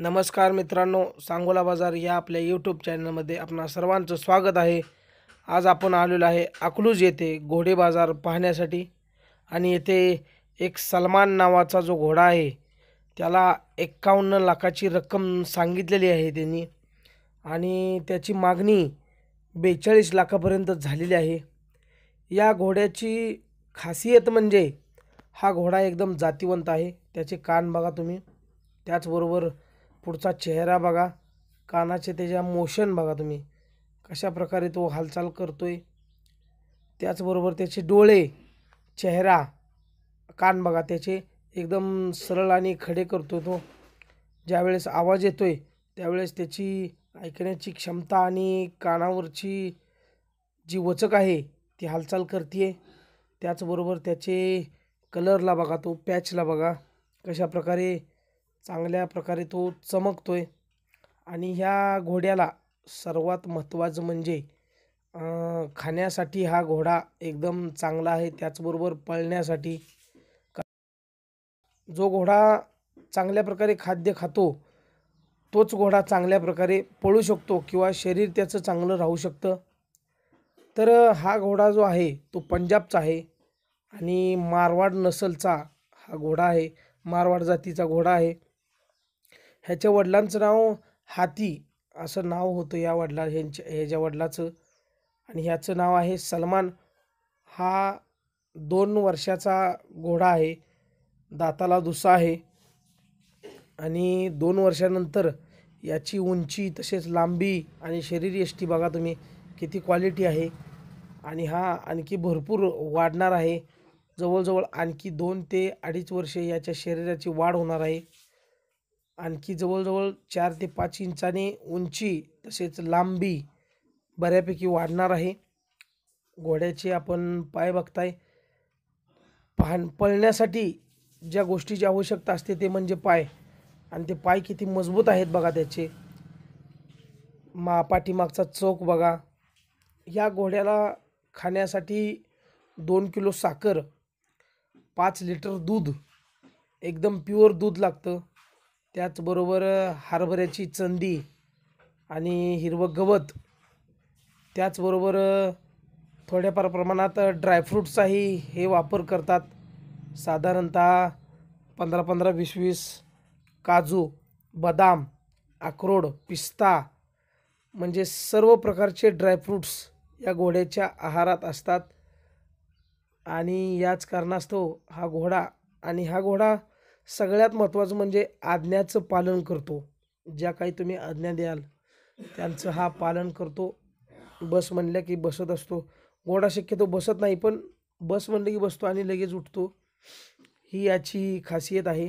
नमस्कार मित्रांनो सांगोला बाजार या आपल्या यूट्यूब चॅनलमध्ये आपणा सर्वांचं स्वागत आहे आज आपण आलेलो आहे अकलूज येथे घोडे बाजार पाहण्यासाठी आणि येथे एक सलमान नावाचा जो घोडा आहे त्याला एक्कावन्न लाखाची रक्कम सांगितलेली आहे त्यांनी आणि त्याची मागणी बेचाळीस लाखापर्यंत झालेली आहे या घोड्याची खासियत म्हणजे हा घोडा एकदम जातिवंत आहे त्याचे कान बघा तुम्ही त्याचबरोबर पुढचा चेहरा बघा कानाचे त्याच्या मोशन बघा तुम्ही कशा प्रकारे तो हालचाल करतो आहे त्याचबरोबर त्याचे डोळे चेहरा कान बघा त्याचे एकदम सरळ आणि खडे करतो तो ज्यावेळेस आवाज येतो आहे त्यावेळेस त्याची ऐकण्याची क्षमता आणि कानावरची जी वचक आहे ती हालचाल करते त्याचबरोबर त्याचे कलरला बघा तो पॅचला बघा कशा प्रकारे चांगल्या प्रकारे तो चमकतो आहे आणि ह्या घोड्याला सर्वात महत्त्वाचं म्हणजे खाण्यासाठी हा घोडा एकदम चांगला आहे त्याचबरोबर पळण्यासाठी जो घोडा चांगल्या प्रकारे खाद्य खातो तोच घोडा चांगल्या प्रकारे पळू शकतो किंवा शरीर त्याचं चांगलं राहू शकतं तर हा घोडा जो आहे तो पंजाबचा आहे आणि मारवाड नसलचा हा घोडा आहे मारवाड जातीचा घोडा आहे ह्याच्या वडिलांचं नाव हाती असं नाव होतं या वडिला ह्यांच्या ह्याच्या वडिलाचं आणि ह्याचं नाव आहे सलमान हा दोन वर्षाचा घोडा आहे दाताला दुसा आहे आणि दोन वर्षानंतर याची उंची तसेच लांबी आणि शरीर यष्टी बघा तुम्ही किती क्वालिटी आहे आणि हा आणखी भरपूर वाढणार आहे जवळजवळ आणखी दोन ते अडीच वर्षे याच्या शरीराची वाढ होणार आहे आणखी जवळजवळ चार ते पाच इंचाने उंची तसेच लांबी बऱ्यापैकी वाढणार आहे घोड्याचे आपण पाय बघताय पाहण पळण्यासाठी ज्या गोष्टीची आवश्यकता असते ते म्हणजे पाय आणि ते पाय किती मजबूत आहेत बघा त्याचे मा पाठीमागचा चोक बघा या घोड्याला खाण्यासाठी दोन किलो साखर पाच लिटर दूध एकदम प्युअर दूध लागतं त्याचबरोबर हरभऱ्याची चंदी आणि हिरवं गवत त्याचबरोबर थोड्याफार प्रमाणात ड्रायफ्रूट्सचाही हे वापर करतात साधारणत पंधरा पंधरा वीस वीस काजू बदाम अक्रोड पिस्ता म्हणजे सर्व प्रकारचे ड्रायफ्रूट्स या घोड्याच्या आहारात असतात आणि याच कारणास्तव हा घोडा आणि हा घोडा सगळ्यात महत्त्वाचं म्हणजे आज्ञाचं पालन करतो ज्या काही तुम्ही आज्ञा द्याल त्यांचं हा पालन करतो बस म्हणलं की बसत असतो गोडा शक्यतो बसत नाही पण बस म्हणलं की बसतो आणि लगेच उठतो ही याची खासियत आहे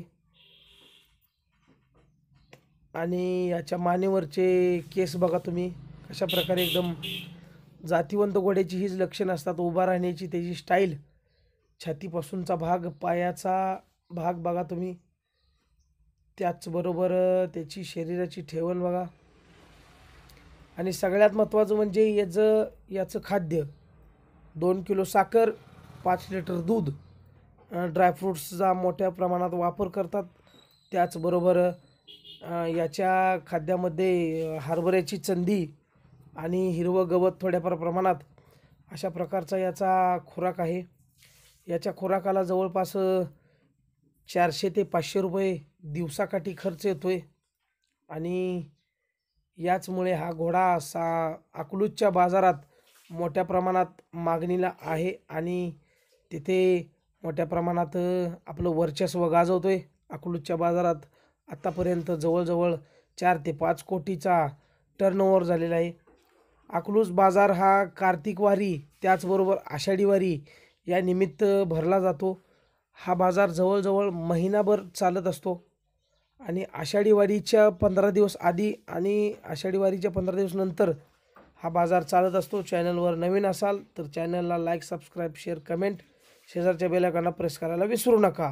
आणि याच्या मानेवरचे केस बघा तुम्ही कशा प्रकारे एकदम जातीवंत घोड्याची हीच लक्षणं असतात उभा राहण्याची त्याची स्टाईल छातीपासूनचा भाग पायाचा भाग बघा तुम्ही त्याचबरोबर त्याची शरीराची ठेवण बघा आणि सगळ्यात महत्त्वाचं म्हणजे याचं याचं खाद्य दोन किलो साखर पाच लिटर दूध ड्रायफ्रूट्सचा मोठ्या प्रमाणात वापर करतात त्याचबरोबर याच्या खाद्यामध्ये हरभऱ्याची चंदी आणि हिरवं गवत थोड्याफार प्रमाणात अशा प्रकारचा याचा खुराक आहे याच्या खुराकाला जवळपास चारशे ते पाचशे रुपये दिवसाकाठी खर्च येतो आहे आणि याचमुळे हा घोडा सा अकलूजच्या बाजारात मोठ्या प्रमाणात मागणीला आहे आणि तिथे मोठ्या प्रमाणात आपलं वर्चस्व गाजवतो आहे अकलूजच्या बाजारात आत्तापर्यंत जवळजवळ चार ते पाच कोटीचा टर्नओव्हर झालेला आहे अकलूज बाजार हा कार्तिकवारी त्याचबरोबर आषाढीवारी या निमित्त भरला जातो हा बाजार जवळजवळ महिनाभर चालत असतो आणि आषाढी वारीच्या पंधरा दिवस आधी आणि आषाढी वारीच्या पंधरा दिवस नंतर हा बाजार चालत असतो चॅनलवर नवीन असाल तर चॅनलला लाईक सबस्क्राईब शेअर कमेंट शेजारच्या बेलायकांना प्रेस करायला विसरू नका